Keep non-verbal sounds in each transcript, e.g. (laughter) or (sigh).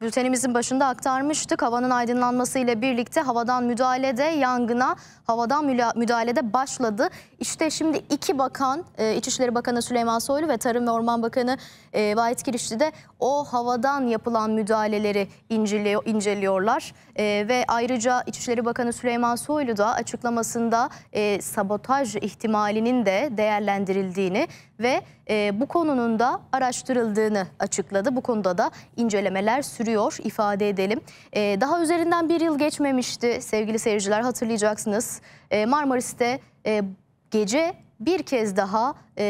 Bültenimizin başında aktarmıştık. Havanın aydınlanması ile birlikte havadan müdahalede yangına, havadan müdahalede başladı. İşte şimdi iki bakan, e, İçişleri Bakanı Süleyman Soylu ve Tarım ve Orman Bakanı e, Vahit Kirişli de o havadan yapılan müdahaleleri inceliyorlar. E, ve ayrıca İçişleri Bakanı Süleyman Soylu da açıklamasında sabotaj ihtimalinin de değerlendirildiğini ve e, bu konunun da araştırıldığını açıkladı. Bu konuda da incelemeler sürüyor ifade edelim. E, daha üzerinden bir yıl geçmemişti sevgili seyirciler hatırlayacaksınız. E, Marmaris'te e, gece bir kez daha e,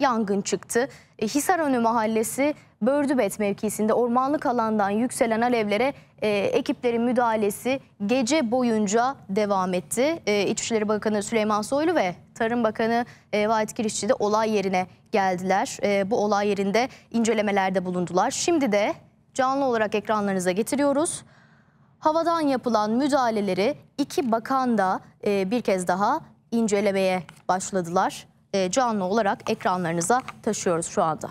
yangın çıktı. E, Hisarönü Mahallesi Bördübet mevkisinde ormanlık alandan yükselen alevlere e, ekiplerin müdahalesi gece boyunca devam etti. E, İçişleri Bakanı Süleyman Soylu ve Tarım Bakanı e, Vahit Kirişçi de olay yerine geldiler. E, bu olay yerinde incelemelerde bulundular. Şimdi de canlı olarak ekranlarınıza getiriyoruz. Havadan yapılan müdahaleleri iki bakan da e, bir kez daha incelemeye başladılar. E, canlı olarak ekranlarınıza taşıyoruz şu anda.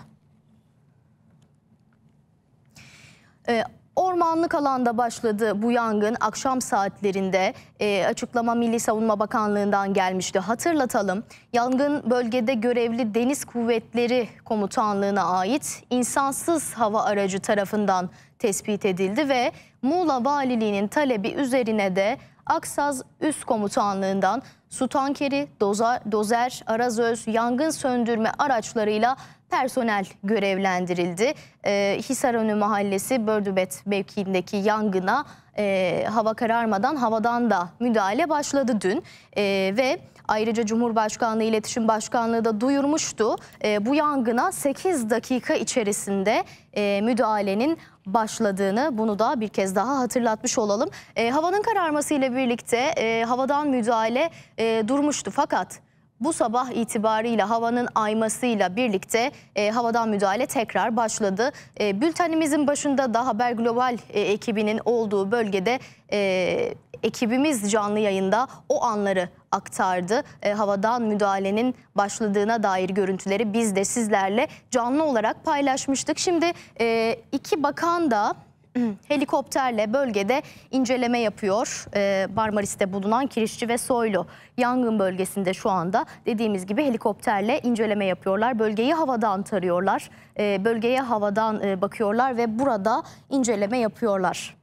E, Ormanlık alanda başladı bu yangın. Akşam saatlerinde e, açıklama Milli Savunma Bakanlığı'ndan gelmişti. Hatırlatalım yangın bölgede görevli Deniz Kuvvetleri Komutanlığı'na ait insansız hava aracı tarafından tespit edildi ve Muğla Valiliğinin talebi üzerine de Aksaz Üst Komutanlığından su tankeri, doza, dozer, arazöz, yangın söndürme araçlarıyla personel görevlendirildi. Ee, Hisarönü Mahallesi Bördübet mevkiindeki yangına e, hava kararmadan havadan da müdahale başladı dün e, ve ayrıca Cumhurbaşkanlığı İletişim Başkanlığı da duyurmuştu. E, bu yangına 8 dakika içerisinde e, müdahalenin başladığını bunu da bir kez daha hatırlatmış olalım. E, havanın kararması ile birlikte e, havadan müdahale e, durmuştu fakat bu sabah itibariyle havanın aymasıyla birlikte e, havadan müdahale tekrar başladı. E, bültenimizin başında da Haber Global e, ekibinin olduğu bölgede e, ekibimiz canlı yayında o anları aktardı. E, havadan müdahalenin başladığına dair görüntüleri biz de sizlerle canlı olarak paylaşmıştık. Şimdi e, iki bakan da (clears throat) helikopterle bölgede inceleme yapıyor. Ee, Marmaris'te bulunan Kirişçi ve Soylu yangın bölgesinde şu anda dediğimiz gibi helikopterle inceleme yapıyorlar. Bölgeyi havadan tarıyorlar, ee, bölgeye havadan e, bakıyorlar ve burada inceleme yapıyorlar.